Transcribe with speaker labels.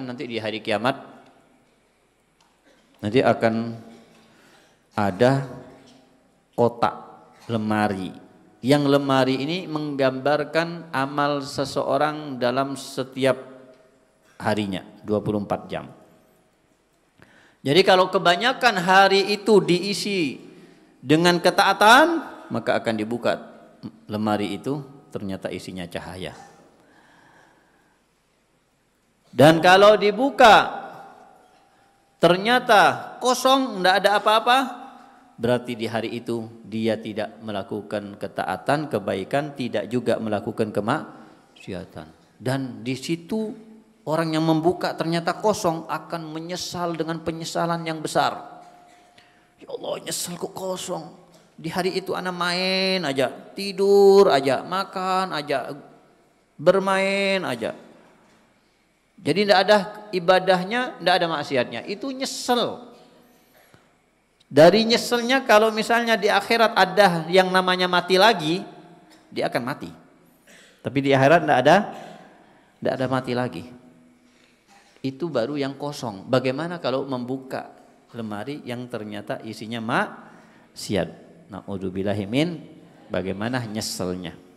Speaker 1: kan nanti di hari kiamat nanti akan ada kotak lemari yang lemari ini menggambarkan amal seseorang dalam setiap harinya 24 jam jadi kalau kebanyakan hari itu diisi dengan ketaatan maka akan dibuka lemari itu ternyata isinya cahaya dan kalau dibuka ternyata
Speaker 2: kosong, tidak ada apa-apa,
Speaker 1: berarti di hari itu dia tidak melakukan ketaatan, kebaikan, tidak juga melakukan kemaksiatan. Dan di situ orang yang membuka ternyata kosong akan menyesal dengan penyesalan yang besar. Ya Allah, nyesel kok kosong. Di hari itu anak main aja, tidur aja, makan aja, bermain aja. Jadi tidak ada ibadahnya, tidak ada maksiatnya. Itu nyesel. Dari nyeselnya kalau misalnya di akhirat ada yang namanya mati lagi, dia akan mati. Tapi di akhirat tidak ada, tidak ada mati lagi. Itu baru yang kosong. Bagaimana kalau membuka lemari yang ternyata isinya maksiat? Nah, bilahimin. bagaimana nyeselnya?